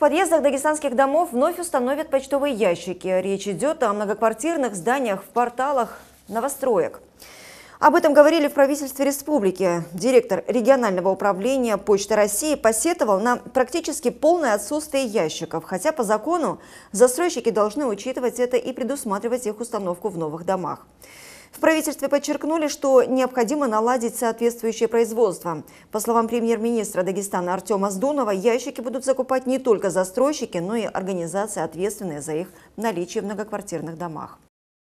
В подъездах дагестанских домов вновь установят почтовые ящики. Речь идет о многоквартирных зданиях в порталах новостроек. Об этом говорили в правительстве республики. Директор регионального управления Почты России посетовал на практически полное отсутствие ящиков, хотя по закону застройщики должны учитывать это и предусматривать их установку в новых домах. В правительстве подчеркнули, что необходимо наладить соответствующее производство. По словам премьер-министра Дагестана Артема Сдунова, ящики будут закупать не только застройщики, но и организации, ответственные за их наличие в многоквартирных домах.